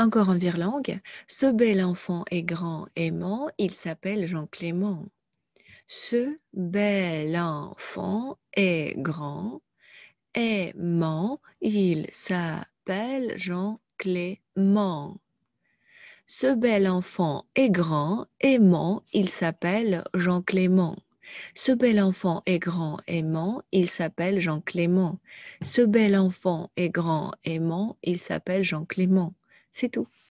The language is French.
Encore en virlangue, ce bel enfant est grand, aimant, il s'appelle Jean Clément. Ce bel enfant est grand, aimant, il s'appelle Jean Clément. Ce bel enfant est grand, aimant, il s'appelle Jean Clément. Ce bel enfant est grand, aimant, il s'appelle Jean Clément. Ce bel enfant est grand, aimant, il s'appelle Jean Clément. C'est tout.